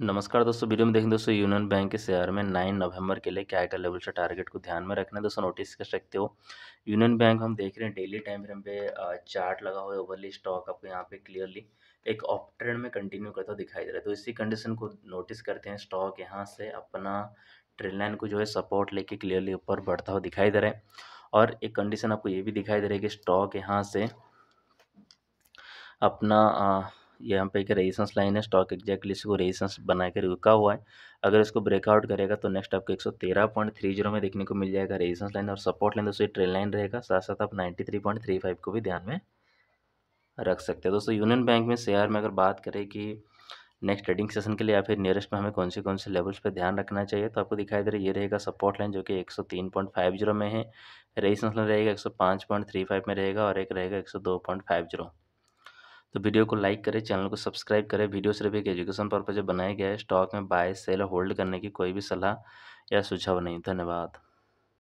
नमस्कार दोस्तों वीडियो में देखें दोस्तों यूनियन बैंक के शेयर में नाइन नवंबर के लिए क्या क्या लेवल से टारगेट को ध्यान में रखना है दोस्तों नोटिस कर सकते हो यूनियन बैंक हम देख रहे हैं डेली टाइम फ्रेम पे चार्ट लगा हुआ है ओवरली स्टॉक आपको यहाँ पे क्लियरली एक ऑफ ट्रेंड में कंटिन्यू करता दिखाई दे रहा है तो इसी कंडीशन को नोटिस करते हैं स्टॉक यहाँ से अपना ट्रेन लाइन को जो है सपोर्ट लेके क्लियरली ऊपर बढ़ता हुआ दिखाई दे रहा है और एक कंडीशन आपको ये भी दिखाई दे रहा है कि स्टॉक यहाँ से अपना यहाँ पे एक रेजिस्टेंस लाइन है स्टॉक एक्जैक्टली इसको रेजिस्टेंस बना के रुका हुआ है अगर इसको ब्रेकआउट करेगा तो नेक्स्ट आपको जीरो में देखने को मिल जाएगा रेजिस्टेंस लाइन और सपोर्ट लाइन दोस्तों ट्रेन लाइन रहेगा साथ साथ आप फाइव को भी ध्यान में रख सकते हैं दोस्तों यूनियन बैंक में शेयर में अगर बात करें कि नेक्स्ट ट्रेडिंग सेशन के लिए या फिर नियरेस्ट में हमें कौन से कौन से लेवल्स पर ध्यान रखना चाहिए तो आपको दिखाई दे रहा है ये रहेगा सपोर्ट लाइन जो कि 103.50 में है रेजिस्टेंस लाइन रहेगा 105.35 में रहेगा और एक रहेगा 102.50 तो वीडियो को लाइक करें चैनल को सब्सक्राइब करें वीडियो सिर्फ एक एजुकेशन पर्पज बनाया गया है स्टॉक में बाय सेल होल्ड करने की कोई भी सलाह या सुझाव नहीं धन्यवाद